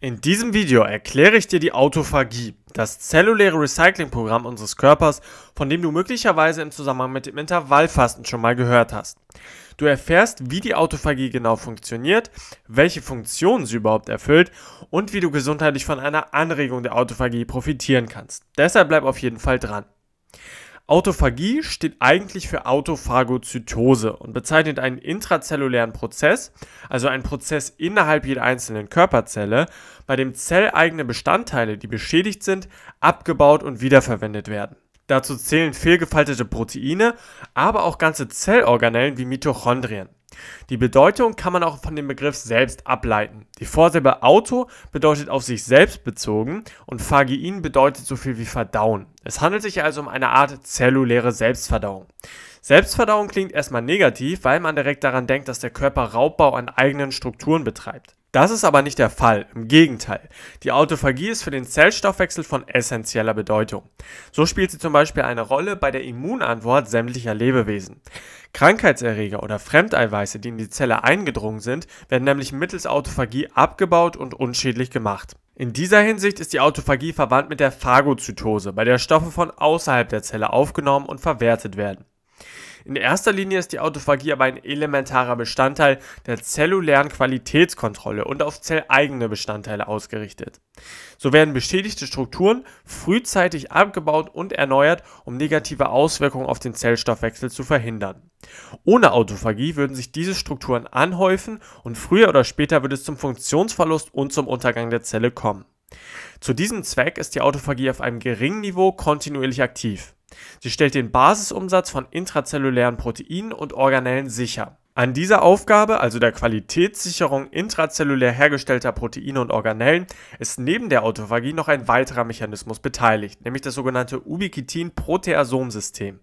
In diesem Video erkläre ich dir die Autophagie, das zelluläre Recyclingprogramm unseres Körpers, von dem du möglicherweise im Zusammenhang mit dem Intervallfasten schon mal gehört hast. Du erfährst, wie die Autophagie genau funktioniert, welche Funktionen sie überhaupt erfüllt und wie du gesundheitlich von einer Anregung der Autophagie profitieren kannst. Deshalb bleib auf jeden Fall dran. Autophagie steht eigentlich für Autophagozytose und bezeichnet einen intrazellulären Prozess, also einen Prozess innerhalb jeder einzelnen Körperzelle, bei dem zelleigene Bestandteile, die beschädigt sind, abgebaut und wiederverwendet werden. Dazu zählen fehlgefaltete Proteine, aber auch ganze Zellorganellen wie Mitochondrien. Die Bedeutung kann man auch von dem Begriff selbst ableiten. Die Vorsilbe Auto bedeutet auf sich selbst bezogen und Phagein bedeutet so viel wie verdauen. Es handelt sich also um eine Art zelluläre Selbstverdauung. Selbstverdauung klingt erstmal negativ, weil man direkt daran denkt, dass der Körper Raubbau an eigenen Strukturen betreibt. Das ist aber nicht der Fall, im Gegenteil. Die Autophagie ist für den Zellstoffwechsel von essentieller Bedeutung. So spielt sie zum Beispiel eine Rolle bei der Immunantwort sämtlicher Lebewesen. Krankheitserreger oder Fremdeiweiße, die in die Zelle eingedrungen sind, werden nämlich mittels Autophagie abgebaut und unschädlich gemacht. In dieser Hinsicht ist die Autophagie verwandt mit der Phagozytose, bei der Stoffe von außerhalb der Zelle aufgenommen und verwertet werden. In erster Linie ist die Autophagie aber ein elementarer Bestandteil der zellulären Qualitätskontrolle und auf zelleigene Bestandteile ausgerichtet. So werden beschädigte Strukturen frühzeitig abgebaut und erneuert, um negative Auswirkungen auf den Zellstoffwechsel zu verhindern. Ohne Autophagie würden sich diese Strukturen anhäufen und früher oder später würde es zum Funktionsverlust und zum Untergang der Zelle kommen. Zu diesem Zweck ist die Autophagie auf einem geringen Niveau kontinuierlich aktiv. Sie stellt den Basisumsatz von intrazellulären Proteinen und Organellen sicher. An dieser Aufgabe, also der Qualitätssicherung intrazellulär hergestellter Proteine und Organellen, ist neben der Autophagie noch ein weiterer Mechanismus beteiligt, nämlich das sogenannte ubiquitin proteasom system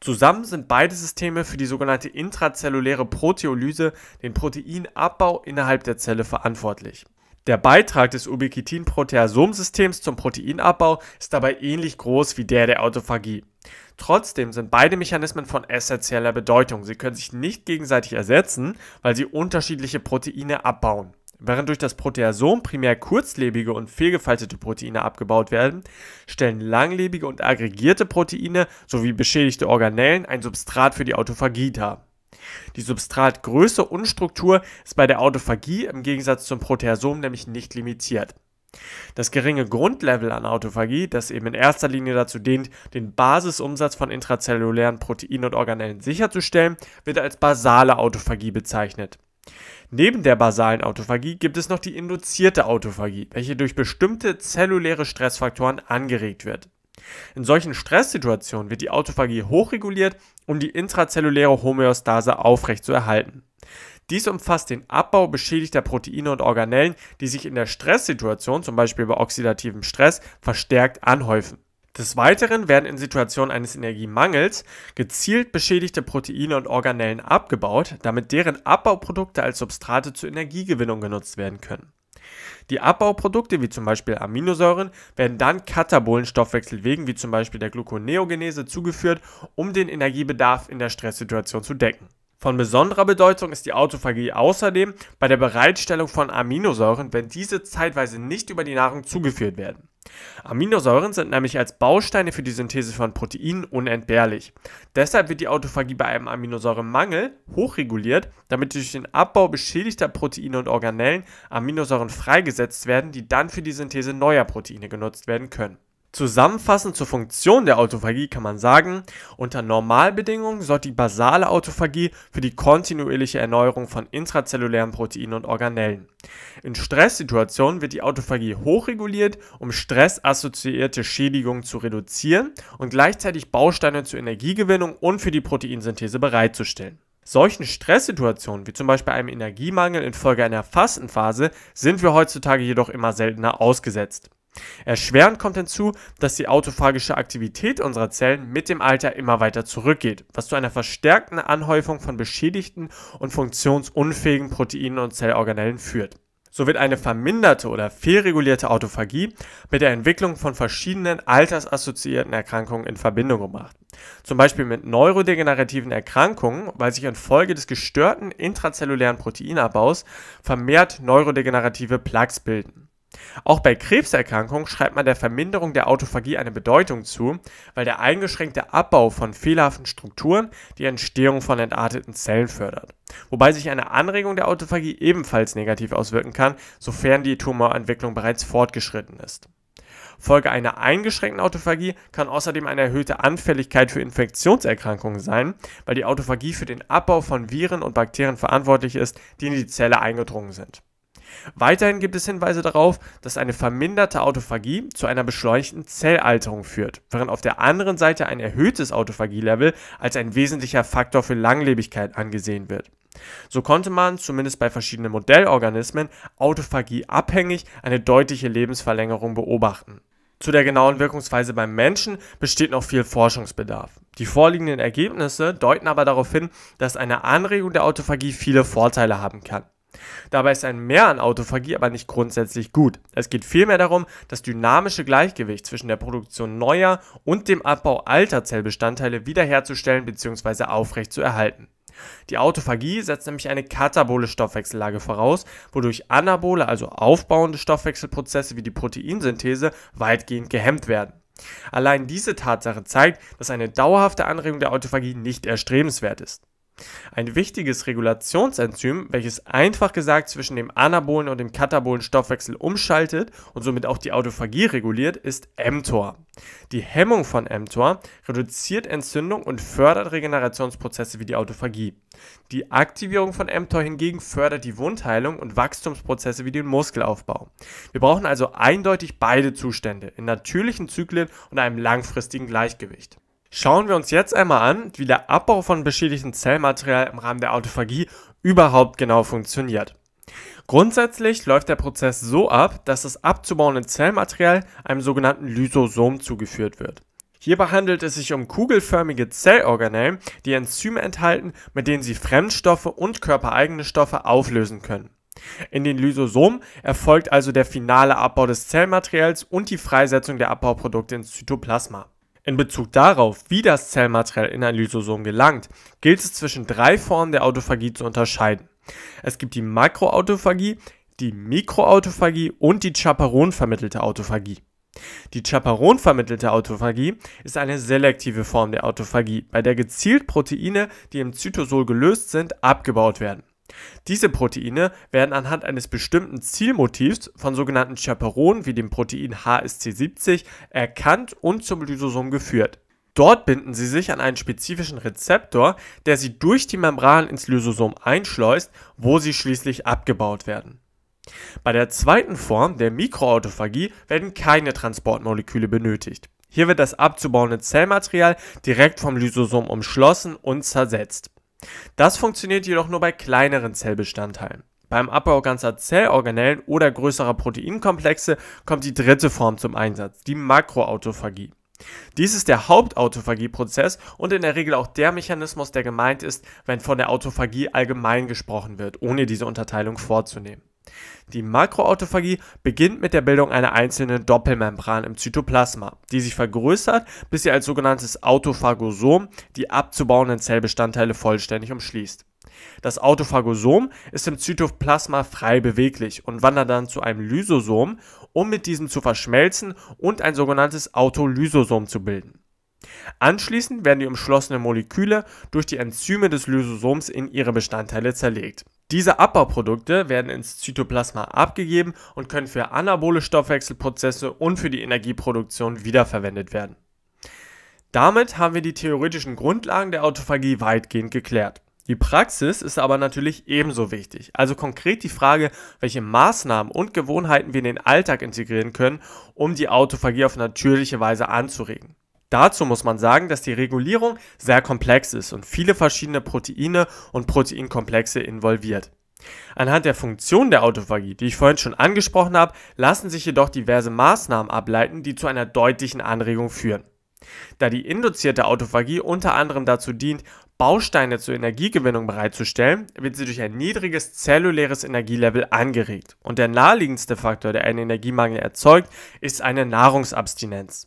Zusammen sind beide Systeme für die sogenannte intrazelluläre Proteolyse, den Proteinabbau innerhalb der Zelle, verantwortlich. Der Beitrag des Ubiquitin-Proteasomsystems zum Proteinabbau ist dabei ähnlich groß wie der der Autophagie. Trotzdem sind beide Mechanismen von essentieller Bedeutung. Sie können sich nicht gegenseitig ersetzen, weil sie unterschiedliche Proteine abbauen. Während durch das Proteasom primär kurzlebige und fehlgefaltete Proteine abgebaut werden, stellen langlebige und aggregierte Proteine sowie beschädigte Organellen ein Substrat für die Autophagie dar. Die Substratgröße und Struktur ist bei der Autophagie im Gegensatz zum Proteasom nämlich nicht limitiert. Das geringe Grundlevel an Autophagie, das eben in erster Linie dazu dient, den Basisumsatz von intrazellulären Proteinen und Organellen sicherzustellen, wird als basale Autophagie bezeichnet. Neben der basalen Autophagie gibt es noch die induzierte Autophagie, welche durch bestimmte zelluläre Stressfaktoren angeregt wird. In solchen Stresssituationen wird die Autophagie hochreguliert, um die intrazelluläre Homöostase aufrechtzuerhalten. Dies umfasst den Abbau beschädigter Proteine und Organellen, die sich in der Stresssituation, zum Beispiel bei oxidativem Stress, verstärkt anhäufen. Des Weiteren werden in Situationen eines Energiemangels gezielt beschädigte Proteine und Organellen abgebaut, damit deren Abbauprodukte als Substrate zur Energiegewinnung genutzt werden können. Die Abbauprodukte, wie zum Beispiel Aminosäuren, werden dann Katabolenstoffwechsel wegen, wie zum Beispiel der Gluconeogenese, zugeführt, um den Energiebedarf in der Stresssituation zu decken. Von besonderer Bedeutung ist die Autophagie außerdem bei der Bereitstellung von Aminosäuren, wenn diese zeitweise nicht über die Nahrung zugeführt werden. Aminosäuren sind nämlich als Bausteine für die Synthese von Proteinen unentbehrlich. Deshalb wird die Autophagie bei einem Aminosäuremangel hochreguliert, damit durch den Abbau beschädigter Proteine und Organellen Aminosäuren freigesetzt werden, die dann für die Synthese neuer Proteine genutzt werden können. Zusammenfassend zur Funktion der Autophagie kann man sagen, unter Normalbedingungen sorgt die basale Autophagie für die kontinuierliche Erneuerung von intrazellulären Proteinen und Organellen. In Stresssituationen wird die Autophagie hochreguliert, um stressassoziierte Schädigungen zu reduzieren und gleichzeitig Bausteine zur Energiegewinnung und für die Proteinsynthese bereitzustellen. Solchen Stresssituationen, wie zum Beispiel einem Energiemangel infolge einer Fastenphase, sind wir heutzutage jedoch immer seltener ausgesetzt. Erschwerend kommt hinzu, dass die autophagische Aktivität unserer Zellen mit dem Alter immer weiter zurückgeht, was zu einer verstärkten Anhäufung von beschädigten und funktionsunfähigen Proteinen und Zellorganellen führt. So wird eine verminderte oder fehlregulierte Autophagie mit der Entwicklung von verschiedenen altersassoziierten Erkrankungen in Verbindung gebracht. Zum Beispiel mit neurodegenerativen Erkrankungen, weil sich infolge des gestörten intrazellulären Proteinabbaus vermehrt neurodegenerative Plaques bilden. Auch bei Krebserkrankungen schreibt man der Verminderung der Autophagie eine Bedeutung zu, weil der eingeschränkte Abbau von fehlerhaften Strukturen die Entstehung von entarteten Zellen fördert, wobei sich eine Anregung der Autophagie ebenfalls negativ auswirken kann, sofern die Tumorentwicklung bereits fortgeschritten ist. Folge einer eingeschränkten Autophagie kann außerdem eine erhöhte Anfälligkeit für Infektionserkrankungen sein, weil die Autophagie für den Abbau von Viren und Bakterien verantwortlich ist, die in die Zelle eingedrungen sind. Weiterhin gibt es Hinweise darauf, dass eine verminderte Autophagie zu einer beschleunigten Zellalterung führt, während auf der anderen Seite ein erhöhtes Autophagie-Level als ein wesentlicher Faktor für Langlebigkeit angesehen wird. So konnte man, zumindest bei verschiedenen Modellorganismen, Autophagie abhängig eine deutliche Lebensverlängerung beobachten. Zu der genauen Wirkungsweise beim Menschen besteht noch viel Forschungsbedarf. Die vorliegenden Ergebnisse deuten aber darauf hin, dass eine Anregung der Autophagie viele Vorteile haben kann. Dabei ist ein Mehr an Autophagie aber nicht grundsätzlich gut. Es geht vielmehr darum, das dynamische Gleichgewicht zwischen der Produktion neuer und dem Abbau alter Zellbestandteile wiederherzustellen bzw. aufrechtzuerhalten. Die Autophagie setzt nämlich eine katabole Stoffwechsellage voraus, wodurch anabole, also aufbauende Stoffwechselprozesse wie die Proteinsynthese weitgehend gehemmt werden. Allein diese Tatsache zeigt, dass eine dauerhafte Anregung der Autophagie nicht erstrebenswert ist. Ein wichtiges Regulationsenzym, welches einfach gesagt zwischen dem anabolen und dem katabolen Stoffwechsel umschaltet und somit auch die Autophagie reguliert, ist mTOR. Die Hemmung von mTOR reduziert Entzündung und fördert Regenerationsprozesse wie die Autophagie. Die Aktivierung von mTOR hingegen fördert die Wundheilung und Wachstumsprozesse wie den Muskelaufbau. Wir brauchen also eindeutig beide Zustände in natürlichen Zyklen und einem langfristigen Gleichgewicht. Schauen wir uns jetzt einmal an, wie der Abbau von beschädigtem Zellmaterial im Rahmen der Autophagie überhaupt genau funktioniert. Grundsätzlich läuft der Prozess so ab, dass das abzubauende Zellmaterial einem sogenannten Lysosom zugeführt wird. Hierbei handelt es sich um kugelförmige Zellorganellen, die Enzyme enthalten, mit denen sie Fremdstoffe und körpereigene Stoffe auflösen können. In den Lysosomen erfolgt also der finale Abbau des Zellmaterials und die Freisetzung der Abbauprodukte ins Zytoplasma. In Bezug darauf, wie das Zellmaterial in ein Lysosom gelangt, gilt es zwischen drei Formen der Autophagie zu unterscheiden. Es gibt die Makroautophagie, die Mikroautophagie und die Chaperon-vermittelte Autophagie. Die Chaperon-vermittelte Autophagie ist eine selektive Form der Autophagie, bei der gezielt Proteine, die im Zytosol gelöst sind, abgebaut werden. Diese Proteine werden anhand eines bestimmten Zielmotivs von sogenannten Chaperonen wie dem Protein HSC70 erkannt und zum Lysosom geführt. Dort binden sie sich an einen spezifischen Rezeptor, der sie durch die Membran ins Lysosom einschleust, wo sie schließlich abgebaut werden. Bei der zweiten Form, der Mikroautophagie, werden keine Transportmoleküle benötigt. Hier wird das abzubauende Zellmaterial direkt vom Lysosom umschlossen und zersetzt. Das funktioniert jedoch nur bei kleineren Zellbestandteilen. Beim Abbau ganzer Zellorganellen oder größerer Proteinkomplexe kommt die dritte Form zum Einsatz, die Makroautophagie. Dies ist der Hauptautophagie-Prozess und in der Regel auch der Mechanismus, der gemeint ist, wenn von der Autophagie allgemein gesprochen wird, ohne diese Unterteilung vorzunehmen. Die Makroautophagie beginnt mit der Bildung einer einzelnen Doppelmembran im Zytoplasma, die sich vergrößert, bis sie als sogenanntes Autophagosom die abzubauenden Zellbestandteile vollständig umschließt. Das Autophagosom ist im Zytoplasma frei beweglich und wandert dann zu einem Lysosom, um mit diesem zu verschmelzen und ein sogenanntes Autolysosom zu bilden. Anschließend werden die umschlossenen Moleküle durch die Enzyme des Lysosoms in ihre Bestandteile zerlegt. Diese Abbauprodukte werden ins Zytoplasma abgegeben und können für anabole Stoffwechselprozesse und für die Energieproduktion wiederverwendet werden. Damit haben wir die theoretischen Grundlagen der Autophagie weitgehend geklärt. Die Praxis ist aber natürlich ebenso wichtig, also konkret die Frage, welche Maßnahmen und Gewohnheiten wir in den Alltag integrieren können, um die Autophagie auf natürliche Weise anzuregen. Dazu muss man sagen, dass die Regulierung sehr komplex ist und viele verschiedene Proteine und Proteinkomplexe involviert. Anhand der Funktion der Autophagie, die ich vorhin schon angesprochen habe, lassen sich jedoch diverse Maßnahmen ableiten, die zu einer deutlichen Anregung führen. Da die induzierte Autophagie unter anderem dazu dient, Bausteine zur Energiegewinnung bereitzustellen, wird sie durch ein niedriges zelluläres Energielevel angeregt. Und der naheliegendste Faktor, der einen Energiemangel erzeugt, ist eine Nahrungsabstinenz.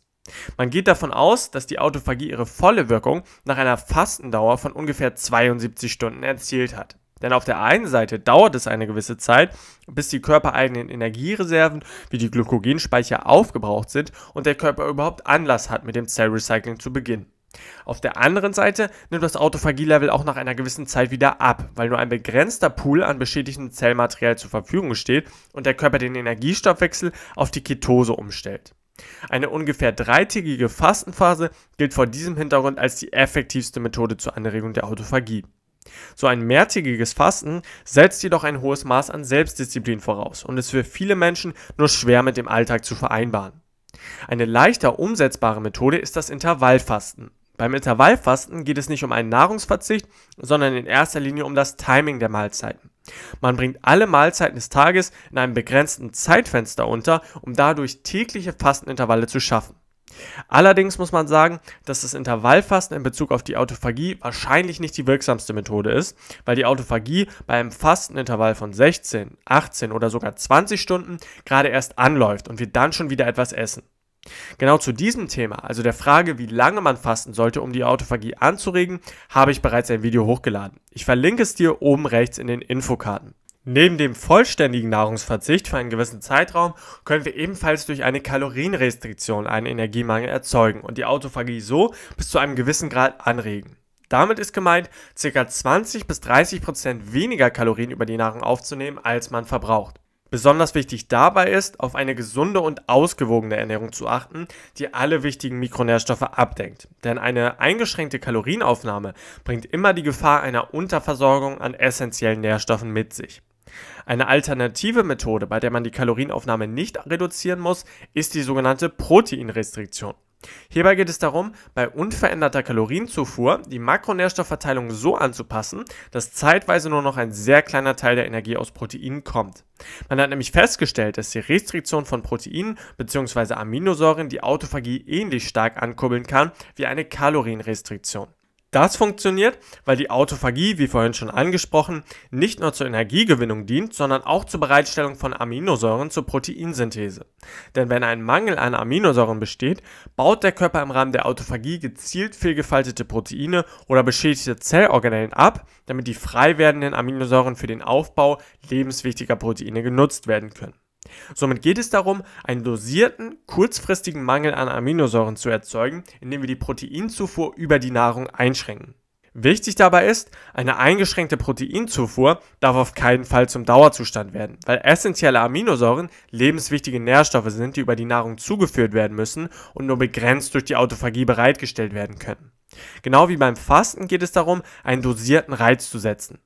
Man geht davon aus, dass die Autophagie ihre volle Wirkung nach einer Fastendauer von ungefähr 72 Stunden erzielt hat. Denn auf der einen Seite dauert es eine gewisse Zeit, bis die körpereigenen Energiereserven wie die Glykogenspeicher aufgebraucht sind und der Körper überhaupt Anlass hat, mit dem Zellrecycling zu beginnen. Auf der anderen Seite nimmt das Autophagie-Level auch nach einer gewissen Zeit wieder ab, weil nur ein begrenzter Pool an beschädigtem Zellmaterial zur Verfügung steht und der Körper den Energiestoffwechsel auf die Ketose umstellt. Eine ungefähr dreitägige Fastenphase gilt vor diesem Hintergrund als die effektivste Methode zur Anregung der Autophagie. So ein mehrtägiges Fasten setzt jedoch ein hohes Maß an Selbstdisziplin voraus und ist für viele Menschen nur schwer mit dem Alltag zu vereinbaren. Eine leichter umsetzbare Methode ist das Intervallfasten. Beim Intervallfasten geht es nicht um einen Nahrungsverzicht, sondern in erster Linie um das Timing der Mahlzeiten. Man bringt alle Mahlzeiten des Tages in einem begrenzten Zeitfenster unter, um dadurch tägliche Fastenintervalle zu schaffen. Allerdings muss man sagen, dass das Intervallfasten in Bezug auf die Autophagie wahrscheinlich nicht die wirksamste Methode ist, weil die Autophagie bei einem Fastenintervall von 16, 18 oder sogar 20 Stunden gerade erst anläuft und wir dann schon wieder etwas essen. Genau zu diesem Thema, also der Frage, wie lange man fasten sollte, um die Autophagie anzuregen, habe ich bereits ein Video hochgeladen. Ich verlinke es dir oben rechts in den Infokarten. Neben dem vollständigen Nahrungsverzicht für einen gewissen Zeitraum können wir ebenfalls durch eine Kalorienrestriktion einen Energiemangel erzeugen und die Autophagie so bis zu einem gewissen Grad anregen. Damit ist gemeint, ca. 20 bis 30 Prozent weniger Kalorien über die Nahrung aufzunehmen, als man verbraucht. Besonders wichtig dabei ist, auf eine gesunde und ausgewogene Ernährung zu achten, die alle wichtigen Mikronährstoffe abdenkt. Denn eine eingeschränkte Kalorienaufnahme bringt immer die Gefahr einer Unterversorgung an essentiellen Nährstoffen mit sich. Eine alternative Methode, bei der man die Kalorienaufnahme nicht reduzieren muss, ist die sogenannte Proteinrestriktion. Hierbei geht es darum, bei unveränderter Kalorienzufuhr die Makronährstoffverteilung so anzupassen, dass zeitweise nur noch ein sehr kleiner Teil der Energie aus Proteinen kommt. Man hat nämlich festgestellt, dass die Restriktion von Proteinen bzw. Aminosäuren die Autophagie ähnlich stark ankurbeln kann wie eine Kalorienrestriktion. Das funktioniert, weil die Autophagie, wie vorhin schon angesprochen, nicht nur zur Energiegewinnung dient, sondern auch zur Bereitstellung von Aminosäuren zur Proteinsynthese. Denn wenn ein Mangel an Aminosäuren besteht, baut der Körper im Rahmen der Autophagie gezielt fehlgefaltete Proteine oder beschädigte Zellorganellen ab, damit die frei werdenden Aminosäuren für den Aufbau lebenswichtiger Proteine genutzt werden können. Somit geht es darum, einen dosierten, kurzfristigen Mangel an Aminosäuren zu erzeugen, indem wir die Proteinzufuhr über die Nahrung einschränken. Wichtig dabei ist, eine eingeschränkte Proteinzufuhr darf auf keinen Fall zum Dauerzustand werden, weil essentielle Aminosäuren lebenswichtige Nährstoffe sind, die über die Nahrung zugeführt werden müssen und nur begrenzt durch die Autophagie bereitgestellt werden können. Genau wie beim Fasten geht es darum, einen dosierten Reiz zu setzen.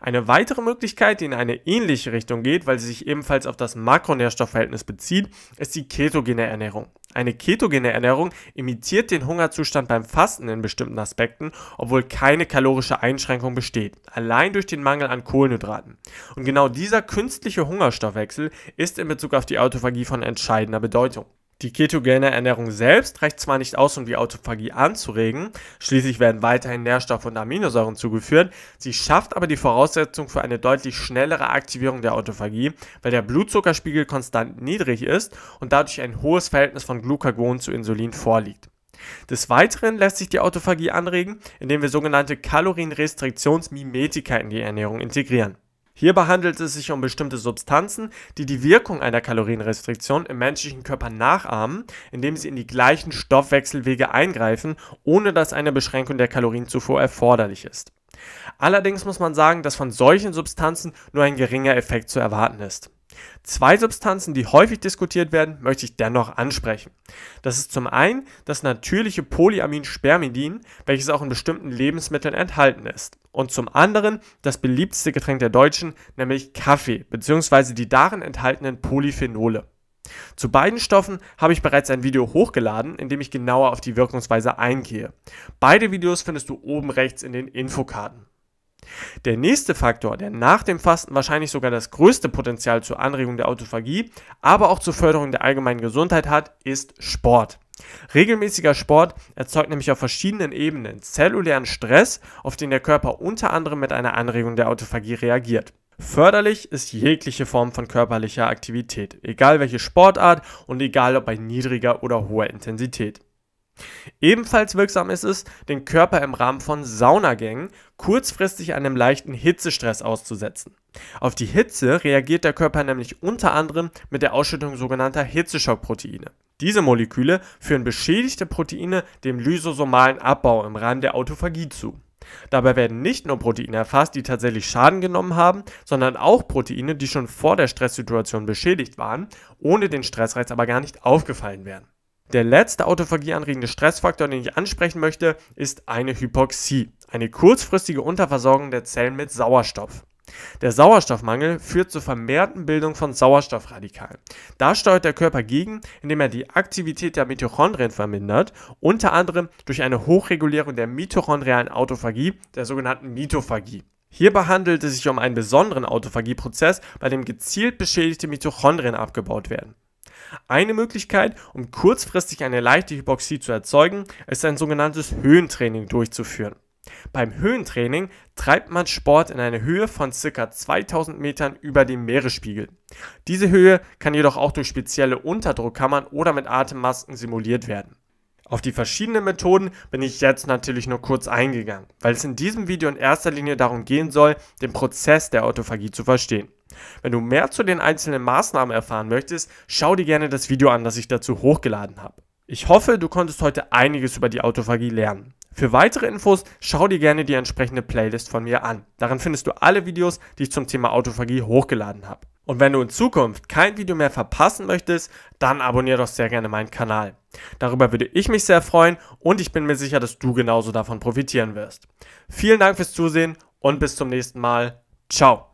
Eine weitere Möglichkeit, die in eine ähnliche Richtung geht, weil sie sich ebenfalls auf das Makronährstoffverhältnis bezieht, ist die ketogene Ernährung. Eine ketogene Ernährung imitiert den Hungerzustand beim Fasten in bestimmten Aspekten, obwohl keine kalorische Einschränkung besteht, allein durch den Mangel an Kohlenhydraten. Und genau dieser künstliche Hungerstoffwechsel ist in Bezug auf die Autophagie von entscheidender Bedeutung. Die ketogene Ernährung selbst reicht zwar nicht aus, um die Autophagie anzuregen, schließlich werden weiterhin Nährstoffe und Aminosäuren zugeführt, sie schafft aber die Voraussetzung für eine deutlich schnellere Aktivierung der Autophagie, weil der Blutzuckerspiegel konstant niedrig ist und dadurch ein hohes Verhältnis von Glucagon zu Insulin vorliegt. Des Weiteren lässt sich die Autophagie anregen, indem wir sogenannte Kalorienrestriktionsmimetika in die Ernährung integrieren. Hierbei handelt es sich um bestimmte Substanzen, die die Wirkung einer Kalorienrestriktion im menschlichen Körper nachahmen, indem sie in die gleichen Stoffwechselwege eingreifen, ohne dass eine Beschränkung der Kalorienzufuhr erforderlich ist. Allerdings muss man sagen, dass von solchen Substanzen nur ein geringer Effekt zu erwarten ist. Zwei Substanzen, die häufig diskutiert werden, möchte ich dennoch ansprechen. Das ist zum einen das natürliche Polyamin Spermidin, welches auch in bestimmten Lebensmitteln enthalten ist und zum anderen das beliebteste Getränk der Deutschen, nämlich Kaffee bzw. die darin enthaltenen Polyphenole. Zu beiden Stoffen habe ich bereits ein Video hochgeladen, in dem ich genauer auf die Wirkungsweise eingehe. Beide Videos findest du oben rechts in den Infokarten. Der nächste Faktor, der nach dem Fasten wahrscheinlich sogar das größte Potenzial zur Anregung der Autophagie, aber auch zur Förderung der allgemeinen Gesundheit hat, ist Sport. Regelmäßiger Sport erzeugt nämlich auf verschiedenen Ebenen zellulären Stress, auf den der Körper unter anderem mit einer Anregung der Autophagie reagiert. Förderlich ist jegliche Form von körperlicher Aktivität, egal welche Sportart und egal ob bei niedriger oder hoher Intensität. Ebenfalls wirksam ist es, den Körper im Rahmen von Saunagängen kurzfristig einem leichten Hitzestress auszusetzen. Auf die Hitze reagiert der Körper nämlich unter anderem mit der Ausschüttung sogenannter Hitzeschockproteine. Diese Moleküle führen beschädigte Proteine dem lysosomalen Abbau im Rahmen der Autophagie zu. Dabei werden nicht nur Proteine erfasst, die tatsächlich Schaden genommen haben, sondern auch Proteine, die schon vor der Stresssituation beschädigt waren, ohne den Stressreiz aber gar nicht aufgefallen wären. Der letzte autophagieanregende Stressfaktor, den ich ansprechen möchte, ist eine Hypoxie, eine kurzfristige Unterversorgung der Zellen mit Sauerstoff. Der Sauerstoffmangel führt zur vermehrten Bildung von Sauerstoffradikalen. Da steuert der Körper gegen, indem er die Aktivität der Mitochondrien vermindert, unter anderem durch eine Hochregulierung der mitochondrialen Autophagie, der sogenannten Mitophagie. Hierbei handelt es sich um einen besonderen Autophagieprozess, bei dem gezielt beschädigte Mitochondrien abgebaut werden. Eine Möglichkeit, um kurzfristig eine leichte Hypoxie zu erzeugen, ist ein sogenanntes Höhentraining durchzuführen. Beim Höhentraining treibt man Sport in eine Höhe von ca. 2000 Metern über dem Meeresspiegel. Diese Höhe kann jedoch auch durch spezielle Unterdruckkammern oder mit Atemmasken simuliert werden. Auf die verschiedenen Methoden bin ich jetzt natürlich nur kurz eingegangen, weil es in diesem Video in erster Linie darum gehen soll, den Prozess der Autophagie zu verstehen. Wenn du mehr zu den einzelnen Maßnahmen erfahren möchtest, schau dir gerne das Video an, das ich dazu hochgeladen habe. Ich hoffe, du konntest heute einiges über die Autophagie lernen. Für weitere Infos schau dir gerne die entsprechende Playlist von mir an. Darin findest du alle Videos, die ich zum Thema Autophagie hochgeladen habe. Und wenn du in Zukunft kein Video mehr verpassen möchtest, dann abonniere doch sehr gerne meinen Kanal. Darüber würde ich mich sehr freuen und ich bin mir sicher, dass du genauso davon profitieren wirst. Vielen Dank fürs Zusehen und bis zum nächsten Mal. Ciao.